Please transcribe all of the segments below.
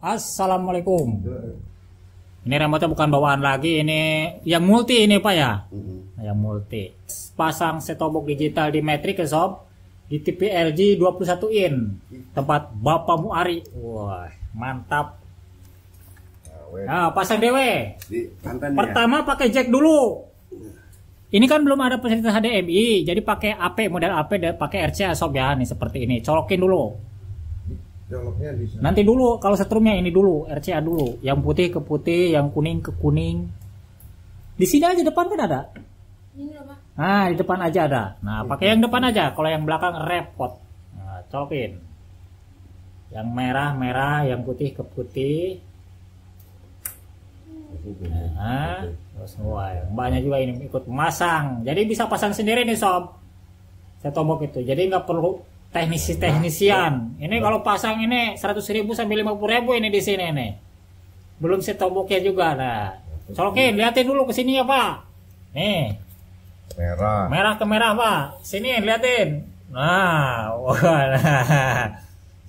Assalamualaikum. Ini remote bukan bawaan lagi, ini yang multi ini Pak ya. Mm-hmm. Yang multi. Pasang setobok digital di Metric ke ya, sob di TV LG 21 in tempat Bapak Muari. Wah, mantap. Nah, pasang DW. Pertama pakai jack dulu. Iya. Ini kan belum ada fasilitas HDMI, jadi pakai AP model AP pakai RCA ya, sob ya nih seperti ini. Colokin dulu bisa. Nanti dulu kalau setrumnya ini dulu, RCA dulu. Yang putih ke putih, yang kuning ke kuning. Di sini aja depan kan ada. Ini apa? Nah, di depan aja ada. Nah, pakai yang depan aja. Kalau yang belakang repot. Nah, colokin. Yang merah merah, yang putih ke putih. Nah, terus semua banyak juga ini ikut masang. Jadi bisa pasang sendiri nih sob. Saya tombok itu. Jadi nggak perlu teknisi teknisian. Nah, ini nah. kalau pasang ini 100 ribu sampai 50 ribu ini di sini nih. Belum si tomboknya juga nah. Colokin, lihatin dulu ke sini ya Pak. Nih. Merah. Merah ke merah Pak. Sini lihatin. Nah, wah,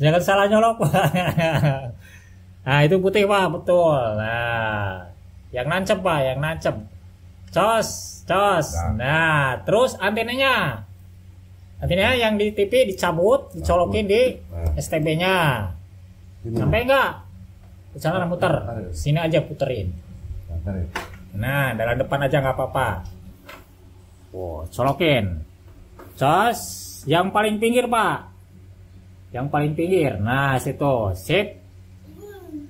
jangan salah nyolok Pak. Nah itu putih Pak, betul. Nah, yang nancep Pak, yang nancep. Cos, cos. Nah, nah terus antenanya. Artinya hmm. yang di TV dicabut dicolokin di hmm. STB-nya sampai enggak Misalnya muter, sini aja puterin. Nah, dalam depan aja nggak apa-apa. Wow, colokin. Cos, yang paling pinggir pak, yang paling pinggir. Nah situ, sip.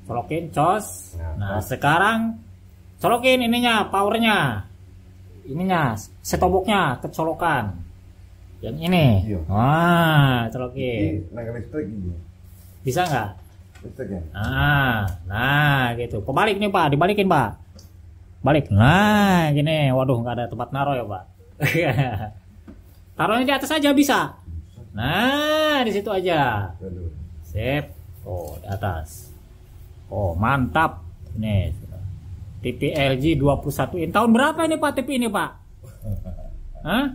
Colokin, cos. Nah, nah sekarang colokin ininya, powernya, ininya, setoboknya, kecolokan yang ini iya. wah celoki naik listrik bisa nggak ya? ah nah gitu kebalik nih pak dibalikin pak balik nah gini waduh nggak ada tempat naro ya pak taruhnya di atas aja bisa nah di situ aja sip oh di atas oh mantap nih TV LG 21 in, tahun berapa ini pak TV ini pak Hah?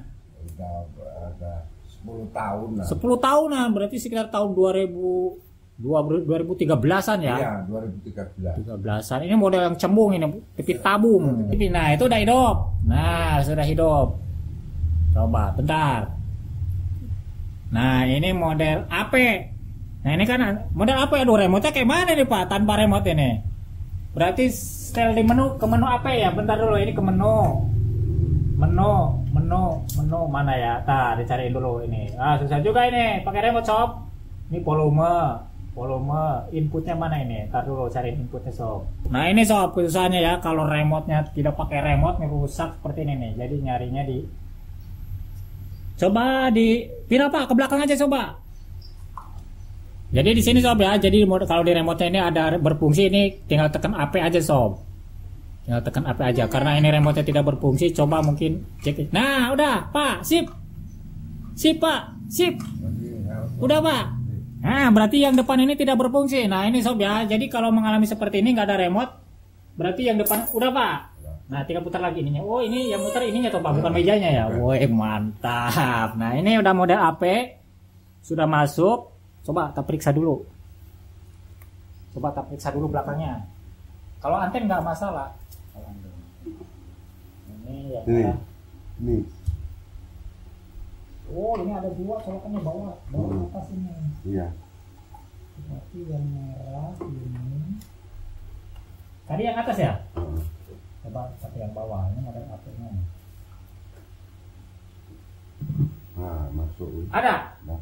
10 lah. 10 lah berarti sekitar tahun 2000 2013 belasan ya? Iya, 2013. tiga an Ini model yang cembung ini, tapi tabung. Hmm. Nah, itu udah hidup. Nah, sudah hidup. Coba, bentar. Nah, ini model AP. Nah, ini kan model AP. Aduh, remote-nya kayak mana nih, Pak? Tanpa remote ini. Berarti setel di menu, ke menu apa ya? Bentar dulu, ini ke menu menu menu menu mana ya tar dicariin dulu ini ah susah juga ini pakai remote sob ini volume volume inputnya mana ini tar dulu cari inputnya sob nah ini sob khususannya ya kalau remote-nya tidak pakai remote nih rusak seperti ini nih jadi nyarinya di coba di pindah pak ke belakang aja coba jadi di sini sob ya jadi kalau di remote-nya ini ada berfungsi ini tinggal tekan AP aja sob Tinggal ya, tekan apa aja. Karena ini remote tidak berfungsi, coba mungkin cek. Nah, udah, Pak, sip. Sip, Pak, sip. Udah, Pak. Nah, berarti yang depan ini tidak berfungsi. Nah, ini sob ya. Jadi kalau mengalami seperti ini nggak ada remote, berarti yang depan udah, Pak. Nah, tinggal putar lagi ininya. Oh, ini yang putar ininya toh, Pak, bukan mejanya ya. Woi, mantap. Nah, ini udah model AP. Sudah masuk. Coba kita periksa dulu. Coba kita periksa dulu belakangnya. Kalau anten nggak masalah, ini yang ini. ini oh ini ada dua colokannya bawah bawah hmm. atas ini iya berarti yang merah ini tadi yang atas ya hmm. coba satu yang bawah ini ada ini? nah masuk ada nah,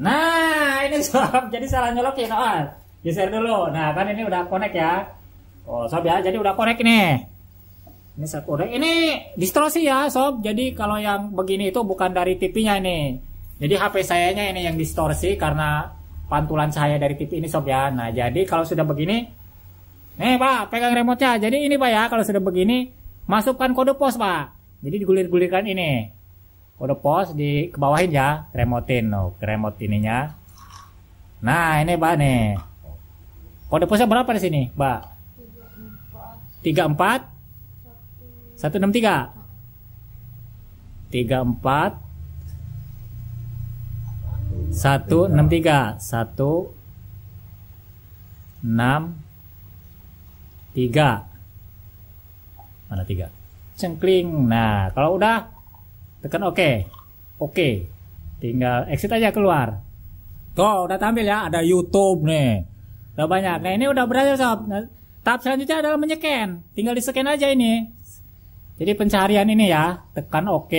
nah ini sob jadi salah ya awal geser dulu nah kan ini udah connect ya oh sob ya jadi udah connect nih ini saya Sakura. Ini distorsi ya, sob. Jadi kalau yang begini itu bukan dari TV-nya ini. Jadi HP sayanya ini yang distorsi karena pantulan cahaya dari TV ini, sob ya. Nah, jadi kalau sudah begini, nih pak, pegang remote-nya. Jadi ini pak ya, kalau sudah begini, masukkan kode pos pak. Jadi digulir-gulirkan ini. Kode pos di kebawahin ya, remotein, no, oh, remote ininya. Nah, ini pak nih. Kode posnya berapa di sini, pak? 34 satu enam tiga. Tiga empat. Satu enam tiga. Satu enam tiga. Mana tiga? Cengkling. Nah, kalau udah tekan oke. OK. Oke. Tinggal exit aja keluar. Tuh, udah tampil ya, ada YouTube nih. Udah banyak. Nah, ini udah berhasil sob. Nah, tahap selanjutnya adalah menyeken. Tinggal di-scan aja ini. Jadi pencarian ini ya, tekan oke. OK.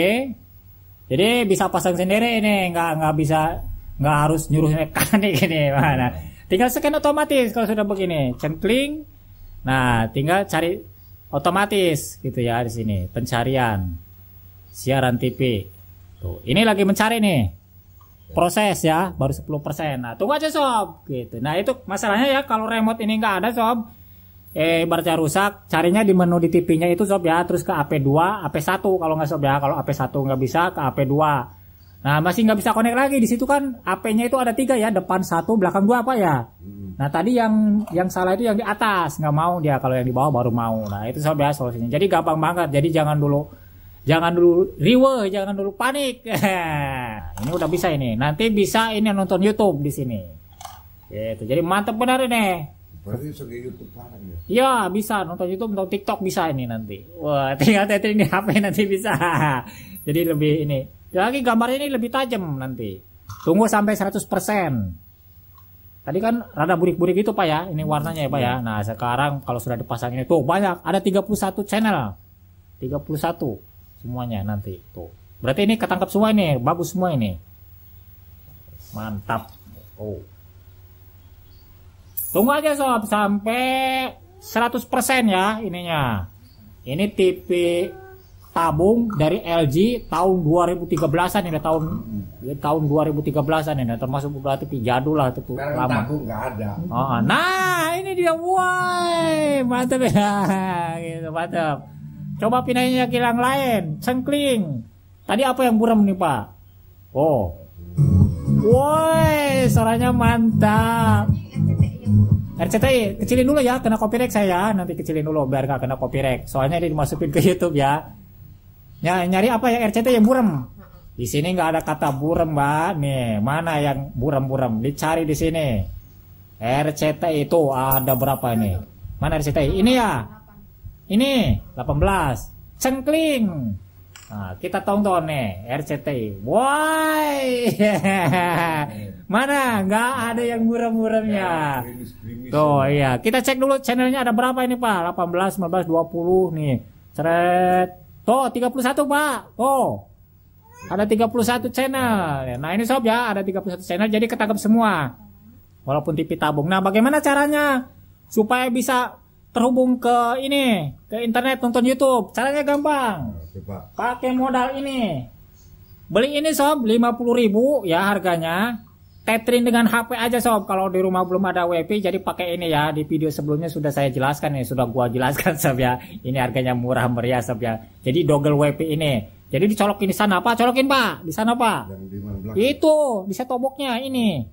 Jadi bisa pasang sendiri ini, nggak nggak bisa nggak harus nyuruh mekanik ini mana. Iya. Tinggal scan otomatis kalau sudah begini, centling. Nah, tinggal cari otomatis gitu ya di sini pencarian siaran TV. Tuh, ini lagi mencari nih. Proses ya, baru 10%. Nah, tunggu aja sob gitu. Nah, itu masalahnya ya kalau remote ini nggak ada sob, eh barca rusak carinya di menu di TV-nya itu sob ya terus ke AP2 AP1 kalau nggak sob ya kalau AP1 nggak bisa ke AP2 nah masih nggak bisa connect lagi di situ kan AP-nya itu ada tiga ya depan satu belakang dua apa ya hmm. nah tadi yang yang salah itu yang di atas nggak mau dia kalau yang di bawah baru mau nah itu sob ya solusinya jadi gampang banget jadi jangan dulu jangan dulu riwe jangan dulu panik ini udah bisa ini nanti bisa ini nonton YouTube di sini gitu jadi mantep benar ini Berarti segi YouTube kan ya? Ya bisa nonton YouTube, nonton TikTok bisa ini nanti. Wah, tinggal tetri ini HP nanti bisa. Jadi lebih ini. Lagi gambarnya ini lebih tajam nanti. Tunggu sampai 100 Tadi kan rada burik-burik itu pak ya, ini warnanya ya pak ya. Iya. Nah sekarang kalau sudah dipasang ini tuh banyak, ada 31 channel, 31 semuanya nanti tuh. Berarti ini ketangkap semua ini, bagus semua ini. Mantap. Oh. Tunggu aja sob sampai 100% ya ininya. Ini TV tabung dari LG tahun 2013-an ini tahun ya, tahun 2013-an ini termasuk berarti jadul lah itu lama. Oh, nah ini dia woi mantap ya gitu mantap. Coba pindahinnya ke kilang lain, cengkling. Tadi apa yang buram nih Pak? Oh. Woi, suaranya mantap. RCTI eh, kecilin dulu ya kena copyright saya ya. nanti kecilin dulu biar nggak kena copyright soalnya ini dimasukin ke YouTube ya Ny nyari apa ya RCTI yang burem di sini nggak ada kata burem mbak nih mana yang burem-burem dicari di sini RCTI itu ada berapa ini mana RCTI ini ya ini 18 cengkling Ah, kita tonton nih RCTI. Woi. Mana? Enggak ada yang muram-muramnya. Ya, tuh, iya. Kita cek dulu channelnya ada berapa ini, Pak? 18, 19, 20 nih. Ceret. Tuh, 31, Pak. Tuh. Ada 31 channel. Ya, nah, ini sob ya, ada 31 channel jadi ketangkap semua. Walaupun TV tabung. Nah, bagaimana caranya supaya bisa terhubung ke ini, ke internet nonton YouTube? Caranya gampang Coba. Pakai modal ini. Beli ini sob 50.000 ya harganya. Tetrin dengan HP aja sob. Kalau di rumah belum ada WP jadi pakai ini ya. Di video sebelumnya sudah saya jelaskan ya, sudah gua jelaskan sob ya. Ini harganya murah meriah sob ya. Jadi dogel WP ini. Jadi dicolokin di sana pak, colokin pak, di sana pak. Yang Itu di setoboknya ini.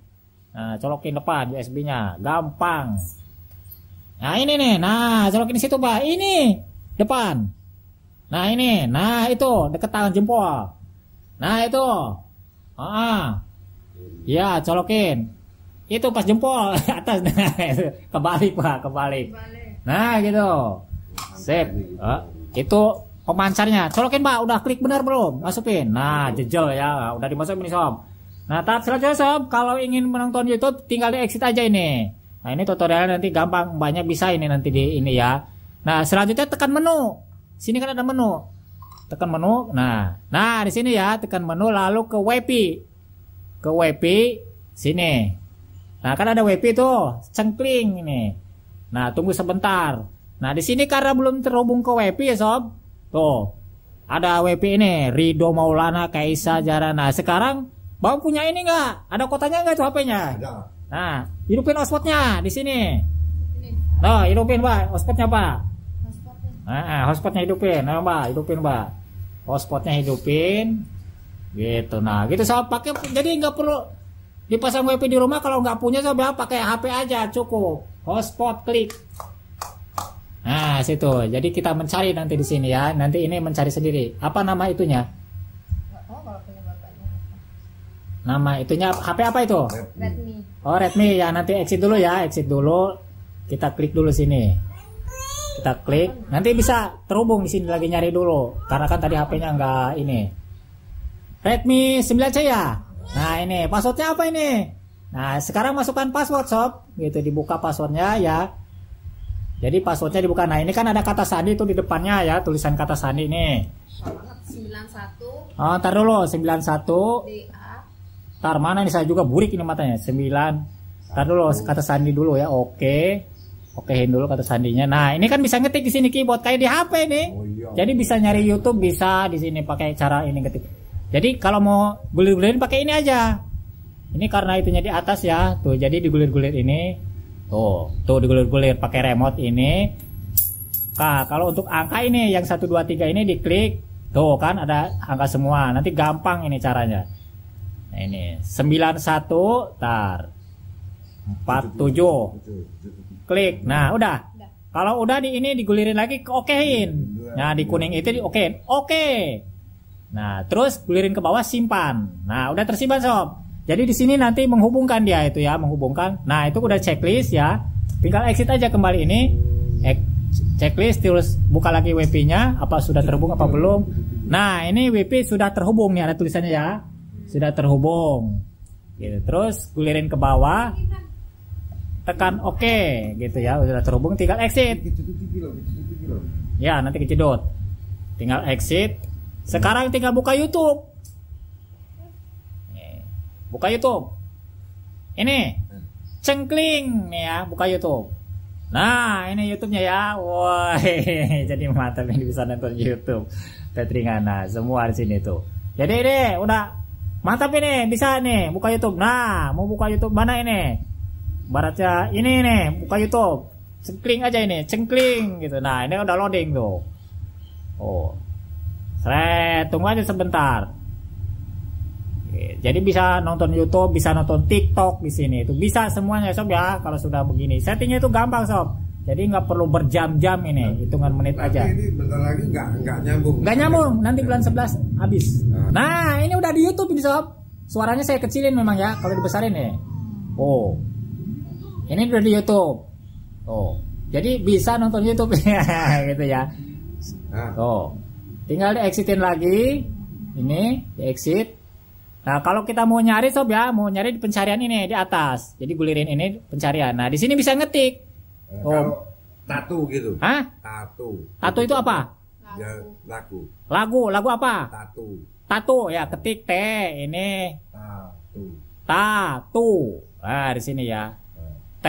Nah, colokin depan USB-nya, gampang. Nah ini nih, nah colokin di situ pak. Ini depan. Nah ini, nah itu deket tangan jempol. Nah itu, ah, ah. ya colokin. Itu pas jempol atas, kebalik pak, kebalik. Nah gitu, sip. Ah, itu pemancarnya, colokin pak, udah klik benar belum? Masukin. Nah jejel ya, udah dimasukin nih sob. Nah tahap selanjutnya sob, kalau ingin menonton YouTube tinggal di exit aja ini. Nah ini tutorialnya nanti gampang, banyak bisa ini nanti di ini ya. Nah selanjutnya tekan menu. Sini kan ada menu. Tekan menu. Nah, nah di sini ya, tekan menu lalu ke WP. Ke WP sini. Nah, kan ada WP tuh, cengkling ini. Nah, tunggu sebentar. Nah, di sini karena belum terhubung ke WP ya, sob. Tuh. Ada WP ini, Rido Maulana Kaisa Jarana Nah, sekarang Bang punya ini enggak? Ada kotanya enggak tuh HP-nya? Nah, hidupin hotspotnya di sini. Ini. Nah, hidupin, Pak, hotspotnya, Pak nah hotspotnya hidupin nah mbak hidupin mbak hotspotnya hidupin gitu nah gitu saya pakai jadi nggak perlu dipasang WP di rumah kalau nggak punya saya pakai HP aja cukup hotspot klik nah situ jadi kita mencari nanti di sini ya nanti ini mencari sendiri apa nama itunya nama itunya HP apa itu Redmi oh Redmi ya nanti exit dulu ya exit dulu kita klik dulu sini kita klik nanti bisa terhubung di sini lagi nyari dulu karena kan tadi HP-nya nggak ini Redmi 9C ya nah ini passwordnya apa ini nah sekarang masukkan password sob gitu dibuka passwordnya ya jadi passwordnya dibuka nah ini kan ada kata sandi itu di depannya ya tulisan kata sandi ini 91 oh ntar dulu 91 ntar tar mana ini saya juga burik ini matanya 9 ntar dulu kata sandi dulu ya oke okay okein dulu kata sandinya. Nah, ini kan bisa ngetik di sini ki buat kayak di HP nih. Oh, iya. Jadi bisa nyari YouTube bisa di sini pakai cara ini ngetik. Jadi kalau mau gulir-gulirin pakai ini aja. Ini karena itunya di atas ya. Tuh, jadi digulir-gulir ini. Tuh, tuh digulir-gulir pakai remote ini. Nah, kalau untuk angka ini yang 1 2 3 ini diklik. Tuh kan ada angka semua. Nanti gampang ini caranya. Nah, ini 91 tar 47 klik nah hmm. udah, kalau udah di ini digulirin lagi ke okein nah di kuning itu di okein oke okay. nah terus gulirin ke bawah simpan nah udah tersimpan sob jadi di sini nanti menghubungkan dia itu ya menghubungkan nah itu udah checklist ya tinggal exit aja kembali ini checklist terus buka lagi WP-nya apa sudah terhubung apa belum nah ini WP sudah terhubung nih ada tulisannya ya sudah terhubung gitu terus gulirin ke bawah tekan oke gitu ya sudah terhubung tinggal exit ya nanti kejedot tinggal exit sekarang tinggal buka YouTube buka YouTube ini cengkling nih ya buka YouTube nah ini YouTube-nya ya woi jadi mantap yang bisa nonton YouTube Petringana nah, semua di sini tuh jadi ini udah mantap ini bisa nih buka YouTube nah mau buka YouTube mana ini baratnya ini nih buka YouTube cengkling aja ini cengkling gitu nah ini udah loading tuh oh seret tunggu aja sebentar jadi bisa nonton YouTube, bisa nonton TikTok di sini. Itu bisa semuanya sob ya kalau sudah begini. Settingnya itu gampang sob. Jadi nggak perlu berjam-jam ini, nah, hitungan menit aja. Ini bentar lagi nggak nggak nyambung. Nggak nyambung, nanti bulan 11 nah. habis. Nah. nah. ini udah di YouTube ini sob. Suaranya saya kecilin memang ya, kalau dibesarin ya. Oh, ini udah di YouTube. Oh, jadi bisa nonton YouTube gitu ya. Oh, tinggal di exitin lagi. Ini di exit. Nah, kalau kita mau nyari sob ya, mau nyari di pencarian ini di atas. Jadi gulirin ini pencarian. Nah, di sini bisa ngetik. Oh. Eh, tato gitu. Hah? Tato. Tato itu apa? Ya, lagu. Lagu, lagu apa? Tato. Tato ya, ketik T ini. Tato. Tatu. Nah, di sini ya. T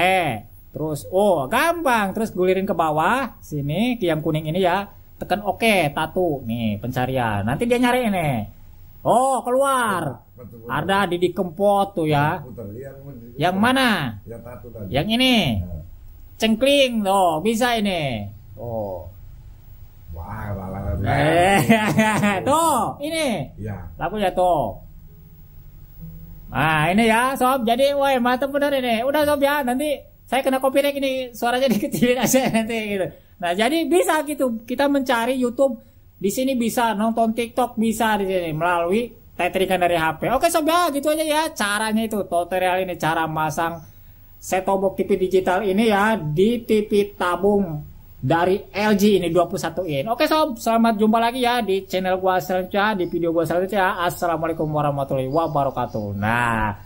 terus O oh, gampang terus gulirin ke bawah sini yang kuning ini ya tekan oke tatu nih pencarian nanti dia nyari ini oh keluar betul, betul, ada Didi Kempot tuh ya iya, yang, mana yang, tatu tadi. yang ini ya. cengkling tuh oh, bisa ini oh wah lalalala. eh tuh ini ya. ya tuh Ah ini ya sob, jadi woi mantep bener ini. Udah sob ya, nanti saya kena copyright ini suaranya dikecilin aja nanti gitu. Nah jadi bisa gitu kita mencari YouTube di sini bisa nonton TikTok bisa di sini melalui tetrikan dari HP. Oke sob ya gitu aja ya caranya itu tutorial ini cara masang set top box TV digital ini ya di TV tabung dari LG ini 21 in. Oke sob, selamat jumpa lagi ya di channel gua selanjutnya, di video gua selanjutnya. Assalamualaikum warahmatullahi wabarakatuh. Nah,